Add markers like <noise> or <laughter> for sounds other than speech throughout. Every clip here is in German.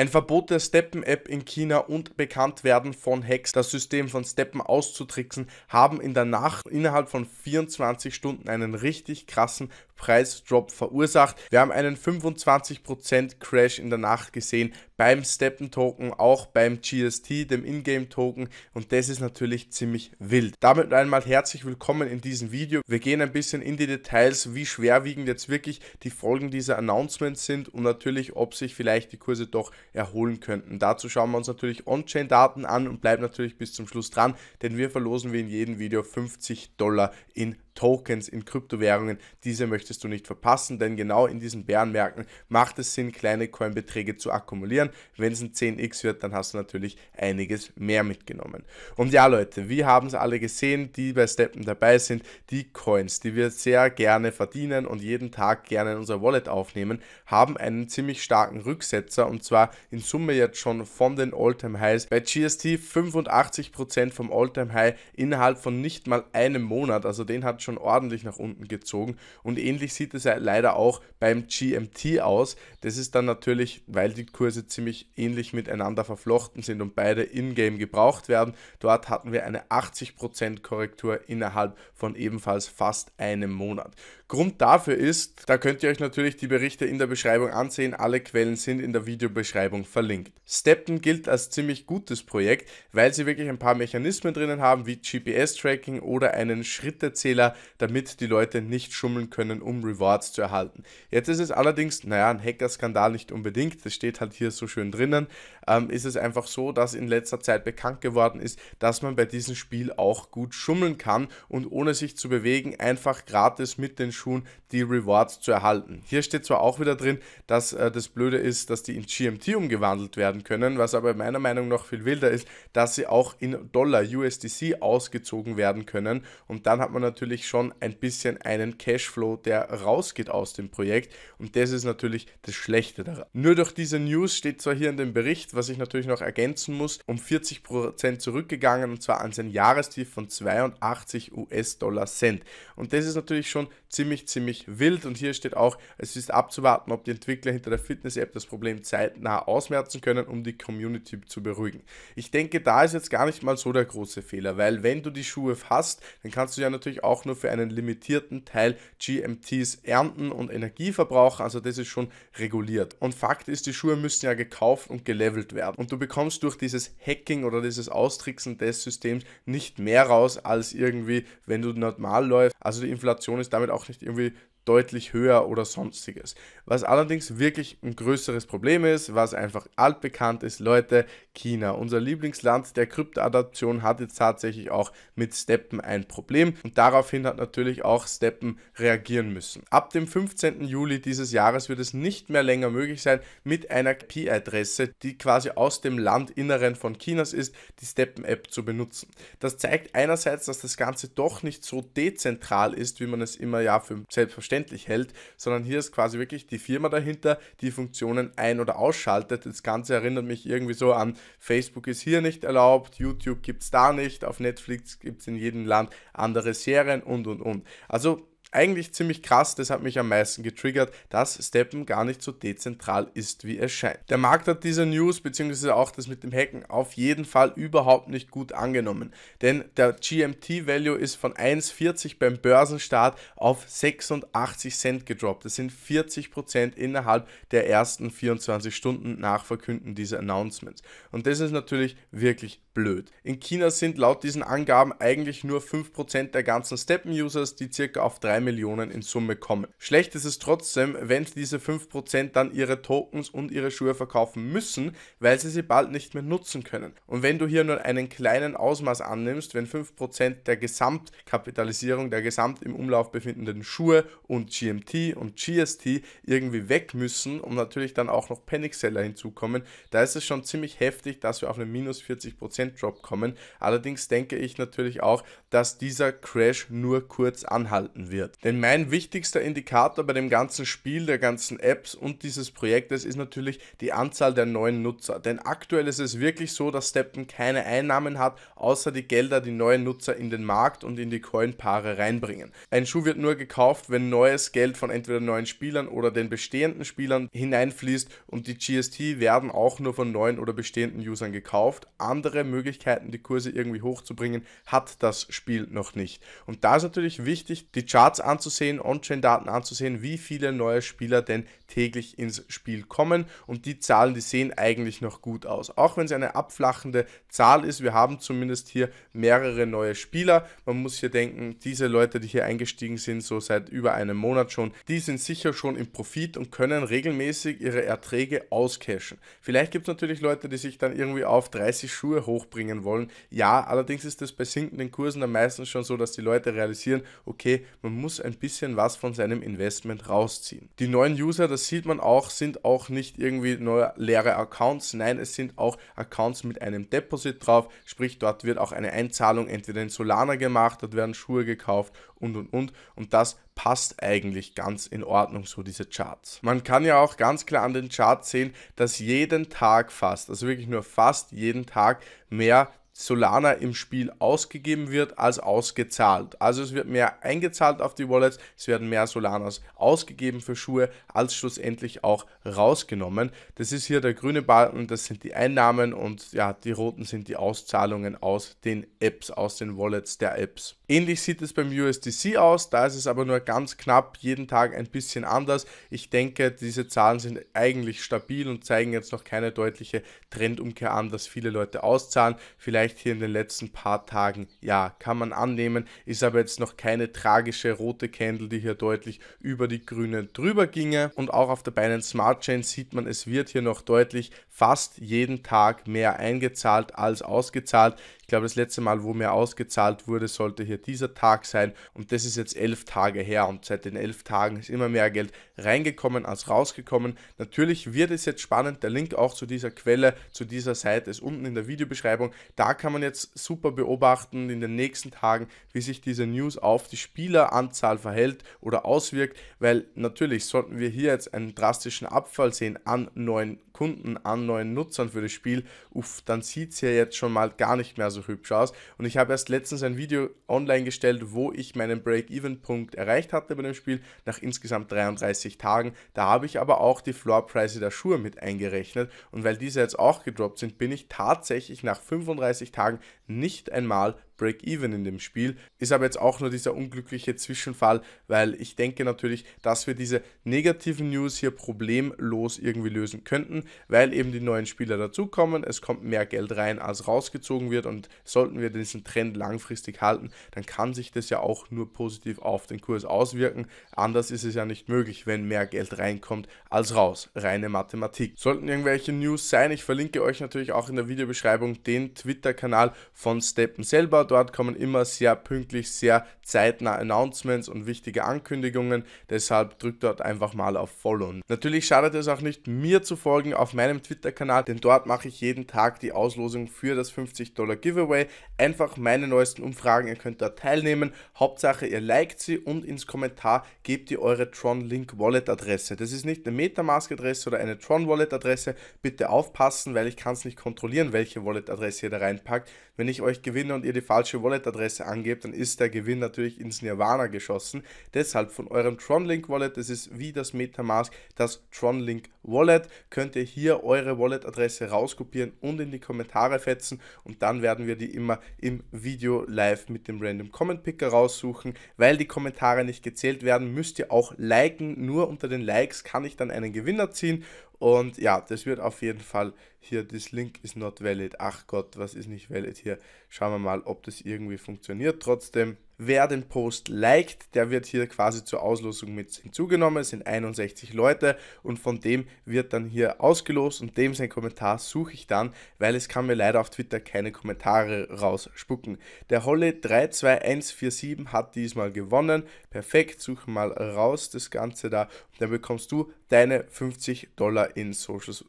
Ein Verbot der Steppen-App in China und Bekanntwerden von Hacks, das System von Steppen auszutricksen, haben in der Nacht innerhalb von 24 Stunden einen richtig krassen Preisdrop verursacht. Wir haben einen 25% Crash in der Nacht gesehen beim Steppen Token, auch beim GST, dem Ingame Token und das ist natürlich ziemlich wild. Damit einmal herzlich willkommen in diesem Video. Wir gehen ein bisschen in die Details, wie schwerwiegend jetzt wirklich die Folgen dieser Announcements sind und natürlich, ob sich vielleicht die Kurse doch erholen könnten. Dazu schauen wir uns natürlich On-Chain-Daten an und bleiben natürlich bis zum Schluss dran, denn wir verlosen wie in jedem Video 50 Dollar in Tokens in Kryptowährungen. Diese möchtest du nicht verpassen, denn genau in diesen Bärenmärkten macht es Sinn, kleine Coinbeträge zu akkumulieren. Wenn es ein 10x wird, dann hast du natürlich einiges mehr mitgenommen. Und ja, Leute, wir haben es alle gesehen, die bei Steppen dabei sind, die Coins, die wir sehr gerne verdienen und jeden Tag gerne in unser Wallet aufnehmen, haben einen ziemlich starken Rücksetzer und zwar in Summe jetzt schon von den Alltime Highs. Bei GST 85% vom Alltime High innerhalb von nicht mal einem Monat, also den hat schon schon ordentlich nach unten gezogen. Und ähnlich sieht es ja leider auch beim GMT aus. Das ist dann natürlich, weil die Kurse ziemlich ähnlich miteinander verflochten sind und beide in-game gebraucht werden. Dort hatten wir eine 80% Korrektur innerhalb von ebenfalls fast einem Monat. Grund dafür ist, da könnt ihr euch natürlich die Berichte in der Beschreibung ansehen, alle Quellen sind in der Videobeschreibung verlinkt. Stepton gilt als ziemlich gutes Projekt, weil sie wirklich ein paar Mechanismen drinnen haben, wie GPS-Tracking oder einen Schrittezähler, damit die Leute nicht schummeln können, um Rewards zu erhalten. Jetzt ist es allerdings, naja, ein Hackerskandal nicht unbedingt, das steht halt hier so schön drinnen, ähm, ist es einfach so, dass in letzter Zeit bekannt geworden ist, dass man bei diesem Spiel auch gut schummeln kann und ohne sich zu bewegen einfach gratis mit den Schuhen die Rewards zu erhalten. Hier steht zwar auch wieder drin, dass äh, das Blöde ist, dass die in GMT umgewandelt werden können, was aber meiner Meinung nach viel wilder ist, dass sie auch in Dollar USDC ausgezogen werden können und dann hat man natürlich schon ein bisschen einen Cashflow, der rausgeht aus dem Projekt und das ist natürlich das Schlechte daran. Nur durch diese News steht zwar hier in dem Bericht, was ich natürlich noch ergänzen muss, um 40% zurückgegangen und zwar an sein Jahrestief von 82 US-Dollar Cent und das ist natürlich schon ziemlich ziemlich, ziemlich wild. Und hier steht auch, es ist abzuwarten, ob die Entwickler hinter der Fitness-App das Problem zeitnah ausmerzen können, um die Community zu beruhigen. Ich denke, da ist jetzt gar nicht mal so der große Fehler, weil wenn du die Schuhe hast, dann kannst du ja natürlich auch nur für einen limitierten Teil GMTs ernten und Energie verbrauchen. also das ist schon reguliert. Und Fakt ist, die Schuhe müssen ja gekauft und gelevelt werden. Und du bekommst durch dieses Hacking oder dieses Austricksen des Systems nicht mehr raus, als irgendwie, wenn du normal läufst. Also die Inflation ist damit auch nicht nicht. Irgendwie deutlich höher oder sonstiges. Was allerdings wirklich ein größeres Problem ist, was einfach altbekannt ist, Leute, China. Unser Lieblingsland der Kryptoadaption hat jetzt tatsächlich auch mit Steppen ein Problem und daraufhin hat natürlich auch Steppen reagieren müssen. Ab dem 15. Juli dieses Jahres wird es nicht mehr länger möglich sein, mit einer IP-Adresse, die quasi aus dem Landinneren von Chinas ist, die Steppen-App zu benutzen. Das zeigt einerseits, dass das Ganze doch nicht so dezentral ist, wie man es immer ja für selbstverständlich selbstverständlich hält, sondern hier ist quasi wirklich die Firma dahinter, die Funktionen ein- oder ausschaltet. Das Ganze erinnert mich irgendwie so an Facebook ist hier nicht erlaubt, YouTube gibt es da nicht, auf Netflix gibt es in jedem Land andere Serien und und und. Also eigentlich ziemlich krass, das hat mich am meisten getriggert, dass Steppen gar nicht so dezentral ist, wie es scheint. Der Markt hat diese News beziehungsweise auch das mit dem Hacken auf jeden Fall überhaupt nicht gut angenommen, denn der GMT-Value ist von 1,40 beim Börsenstart auf 86 Cent gedroppt. Das sind 40% innerhalb der ersten 24 Stunden nach Verkünden dieser Announcements. Und das ist natürlich wirklich blöd. In China sind laut diesen Angaben eigentlich nur 5% der ganzen Steppen-Users, die circa auf 3 Millionen in Summe kommen. Schlecht ist es trotzdem, wenn diese 5% dann ihre Tokens und ihre Schuhe verkaufen müssen, weil sie sie bald nicht mehr nutzen können. Und wenn du hier nur einen kleinen Ausmaß annimmst, wenn 5% der Gesamtkapitalisierung der gesamt im Umlauf befindenden Schuhe und GMT und GST irgendwie weg müssen und natürlich dann auch noch Panic Seller hinzukommen, da ist es schon ziemlich heftig, dass wir auf eine minus 40% 10% Drop kommen. Allerdings denke ich natürlich auch, dass dieser Crash nur kurz anhalten wird. Denn mein wichtigster Indikator bei dem ganzen Spiel, der ganzen Apps und dieses Projektes ist natürlich die Anzahl der neuen Nutzer. Denn aktuell ist es wirklich so, dass Steppen keine Einnahmen hat, außer die Gelder, die neue Nutzer in den Markt und in die Coin-Paare reinbringen. Ein Schuh wird nur gekauft, wenn neues Geld von entweder neuen Spielern oder den bestehenden Spielern hineinfließt und die GST werden auch nur von neuen oder bestehenden Usern gekauft. Andere Möglichkeiten, die Kurse irgendwie hochzubringen, hat das Spiel noch nicht. Und da ist natürlich wichtig, die Charts anzusehen, On-Chain-Daten anzusehen, wie viele neue Spieler denn täglich ins Spiel kommen. Und die Zahlen, die sehen eigentlich noch gut aus. Auch wenn es eine abflachende Zahl ist, wir haben zumindest hier mehrere neue Spieler. Man muss hier denken, diese Leute, die hier eingestiegen sind, so seit über einem Monat schon, die sind sicher schon im Profit und können regelmäßig ihre Erträge auscashen. Vielleicht gibt es natürlich Leute, die sich dann irgendwie auf 30 Schuhe hoch hochbringen wollen. Ja, allerdings ist es bei sinkenden Kursen dann meistens schon so, dass die Leute realisieren, okay, man muss ein bisschen was von seinem Investment rausziehen. Die neuen User, das sieht man auch, sind auch nicht irgendwie neue leere Accounts. Nein, es sind auch Accounts mit einem Deposit drauf. Sprich, dort wird auch eine Einzahlung entweder in Solana gemacht, dort werden Schuhe gekauft und und und. Und das passt eigentlich ganz in Ordnung, so diese Charts. Man kann ja auch ganz klar an den Charts sehen, dass jeden Tag fast, also wirklich nur fast jeden Tag mehr Solana im Spiel ausgegeben wird als ausgezahlt. Also es wird mehr eingezahlt auf die Wallets, es werden mehr Solanas ausgegeben für Schuhe als schlussendlich auch rausgenommen. Das ist hier der grüne Balken, das sind die Einnahmen und ja, die roten sind die Auszahlungen aus den Apps, aus den Wallets der Apps. Ähnlich sieht es beim USDC aus, da ist es aber nur ganz knapp jeden Tag ein bisschen anders. Ich denke, diese Zahlen sind eigentlich stabil und zeigen jetzt noch keine deutliche Trendumkehr an, dass viele Leute auszahlen. Vielleicht vielleicht hier in den letzten paar Tagen. Ja, kann man annehmen, ist aber jetzt noch keine tragische rote Candle, die hier deutlich über die grüne drüber ginge. Und auch auf der Binance Smart Chain sieht man, es wird hier noch deutlich fast jeden Tag mehr eingezahlt als ausgezahlt glaube, das letzte Mal, wo mir ausgezahlt wurde, sollte hier dieser Tag sein. Und das ist jetzt elf Tage her. Und seit den elf Tagen ist immer mehr Geld reingekommen als rausgekommen. Natürlich wird es jetzt spannend. Der Link auch zu dieser Quelle, zu dieser Seite ist unten in der Videobeschreibung. Da kann man jetzt super beobachten in den nächsten Tagen, wie sich diese News auf die Spieleranzahl verhält oder auswirkt. Weil natürlich sollten wir hier jetzt einen drastischen Abfall sehen an neuen Kunden an neuen Nutzern für das Spiel, uff, dann sieht es ja jetzt schon mal gar nicht mehr so hübsch aus. Und ich habe erst letztens ein Video online gestellt, wo ich meinen Break-Even-Punkt erreicht hatte bei dem Spiel, nach insgesamt 33 Tagen. Da habe ich aber auch die Floor-Preise der Schuhe mit eingerechnet. Und weil diese jetzt auch gedroppt sind, bin ich tatsächlich nach 35 Tagen nicht einmal Break-Even in dem Spiel. Ist aber jetzt auch nur dieser unglückliche Zwischenfall, weil ich denke natürlich, dass wir diese negativen News hier problemlos irgendwie lösen könnten, weil eben die neuen Spieler dazukommen, es kommt mehr Geld rein, als rausgezogen wird und sollten wir diesen Trend langfristig halten, dann kann sich das ja auch nur positiv auf den Kurs auswirken. Anders ist es ja nicht möglich, wenn mehr Geld reinkommt als raus. Reine Mathematik. Sollten irgendwelche News sein, ich verlinke euch natürlich auch in der Videobeschreibung den Twitter-Kanal von Steppen selber dort kommen immer sehr pünktlich, sehr zeitnah Announcements und wichtige Ankündigungen. Deshalb drückt dort einfach mal auf Follow. Natürlich schadet es auch nicht, mir zu folgen auf meinem Twitter-Kanal, denn dort mache ich jeden Tag die Auslosung für das 50 Dollar Giveaway. Einfach meine neuesten Umfragen, ihr könnt dort teilnehmen. Hauptsache, ihr liked sie und ins Kommentar gebt ihr eure Tron Link Wallet Adresse. Das ist nicht eine Metamask-Adresse oder eine Tron Wallet Adresse. Bitte aufpassen, weil ich kann es nicht kontrollieren, welche Wallet Adresse ihr da reinpackt. Wenn ich euch gewinne und ihr die falsche falsche Wallet-Adresse angebt, dann ist der Gewinn natürlich ins Nirvana geschossen. Deshalb von eurem TronLink Wallet, das ist wie das Metamask, das TronLink Wallet, könnt ihr hier eure Wallet-Adresse rauskopieren und in die Kommentare fetzen und dann werden wir die immer im Video live mit dem Random Comment Picker raussuchen. Weil die Kommentare nicht gezählt werden, müsst ihr auch liken. Nur unter den Likes kann ich dann einen Gewinner ziehen und ja, das wird auf jeden Fall hier, das Link ist not valid. Ach Gott, was ist nicht valid hier? Schauen wir mal, ob das irgendwie funktioniert. Trotzdem Wer den Post liked, der wird hier quasi zur Auslosung mit hinzugenommen. Es sind 61 Leute und von dem wird dann hier ausgelost und dem sein Kommentar suche ich dann, weil es kann mir leider auf Twitter keine Kommentare rausspucken. Der Holle 32147 hat diesmal gewonnen. Perfekt, suche mal raus das Ganze da. Und dann bekommst du deine 50 Dollar in Socials.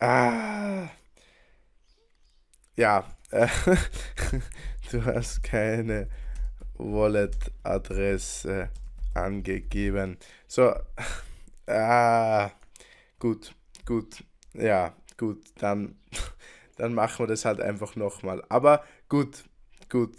Ah ja, äh, <laughs> du hast keine Wallet-Adresse angegeben. So, <laughs> ah, gut, gut, ja, gut, dann, <laughs> dann machen wir das halt einfach nochmal. Aber gut, gut,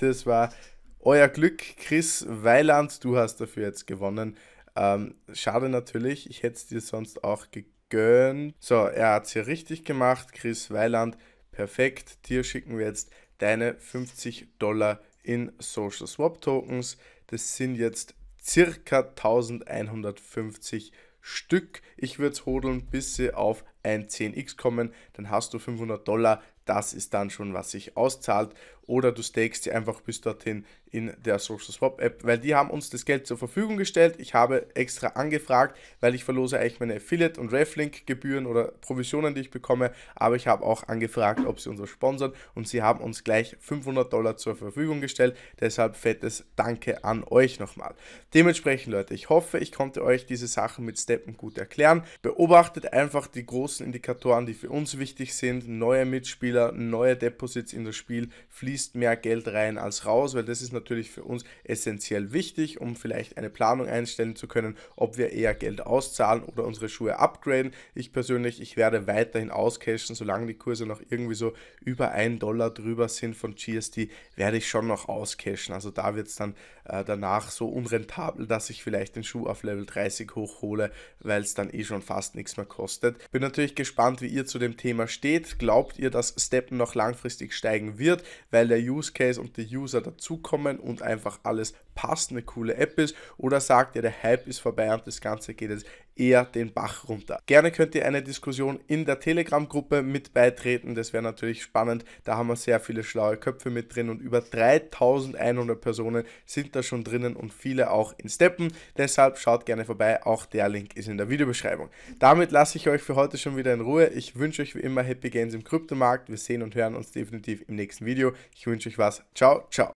das war euer Glück, Chris Weiland, du hast dafür jetzt gewonnen. Ähm, schade natürlich, ich hätte es dir sonst auch gegeben gönnt. So, er hat es hier richtig gemacht. Chris Weiland, perfekt. Dir schicken wir jetzt deine 50 Dollar in Social Swap Tokens. Das sind jetzt circa 1150 Stück. Ich würde es hodeln, bis sie auf ein 10x kommen. Dann hast du 500 Dollar. Das ist dann schon, was sich auszahlt oder du stakest sie einfach bis dorthin in der Social Swap App, weil die haben uns das Geld zur Verfügung gestellt. Ich habe extra angefragt, weil ich verlose eigentlich meine Affiliate- und Reflink-Gebühren oder Provisionen, die ich bekomme, aber ich habe auch angefragt, ob sie uns sponsern und sie haben uns gleich 500 Dollar zur Verfügung gestellt. Deshalb fettes Danke an euch nochmal. Dementsprechend, Leute, ich hoffe, ich konnte euch diese Sachen mit Steppen gut erklären. Beobachtet einfach die großen Indikatoren, die für uns wichtig sind. Neue Mitspieler, neue Deposits in das Spiel fließen fließt mehr Geld rein als raus, weil das ist natürlich für uns essentiell wichtig, um vielleicht eine Planung einstellen zu können, ob wir eher Geld auszahlen oder unsere Schuhe upgraden. Ich persönlich, ich werde weiterhin auscashen, solange die Kurse noch irgendwie so über 1 Dollar drüber sind von GST, werde ich schon noch auscashen. Also da wird es dann äh, danach so unrentabel, dass ich vielleicht den Schuh auf Level 30 hochhole, weil es dann eh schon fast nichts mehr kostet. Bin natürlich gespannt, wie ihr zu dem Thema steht. Glaubt ihr, dass Steppen noch langfristig steigen wird? Weil weil der Use Case und der User dazukommen und einfach alles passt, eine coole App ist oder sagt ihr, der Hype ist vorbei und das Ganze geht jetzt eher den Bach runter. Gerne könnt ihr eine Diskussion in der Telegram-Gruppe mit beitreten, das wäre natürlich spannend, da haben wir sehr viele schlaue Köpfe mit drin und über 3100 Personen sind da schon drinnen und viele auch in Steppen, deshalb schaut gerne vorbei, auch der Link ist in der Videobeschreibung. Damit lasse ich euch für heute schon wieder in Ruhe, ich wünsche euch wie immer Happy Gains im Kryptomarkt, wir sehen und hören uns definitiv im nächsten Video, ich wünsche euch was, ciao, ciao.